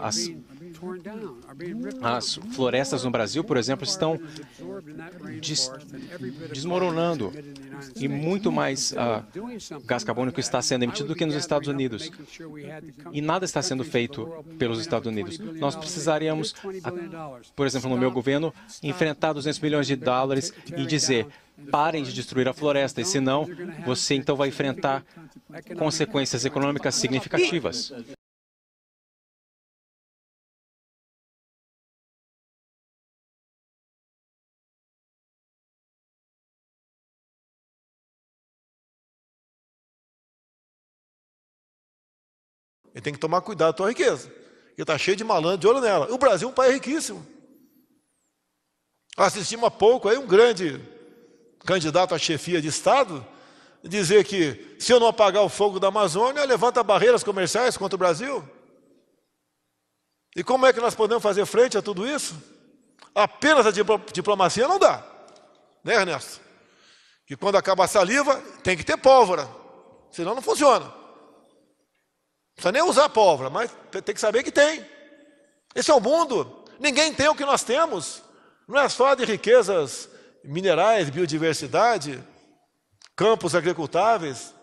As, as, florestas no Brasil, por exemplo, estão des, desmoronando e muito mais uh, gás carbônico está sendo emitido do que nos Estados Unidos. E nada está sendo feito pelos Estados Unidos. Nós precisaríamos, ah, por exemplo, no meu governo, enfrentar 200 milhões de dólares e dizer parem de destruir a floresta, e senão você então vai enfrentar consequências econômicas significativas. Ele tem que tomar cuidado com a riqueza. Porque está cheio de malandro de olho nela. O Brasil é um país riquíssimo. Assistimos há pouco aí um grande candidato à chefia de Estado dizer que se eu não apagar o fogo da Amazônia, levanta barreiras comerciais contra o Brasil. E como é que nós podemos fazer frente a tudo isso? Apenas a diplomacia não dá, né, Ernesto? E quando acaba a saliva, tem que ter pólvora, senão não funciona precisa nem usar pólvora, mas tem que saber que tem. Esse é o mundo. Ninguém tem o que nós temos. Não é só de riquezas minerais, biodiversidade, campos agricultáveis.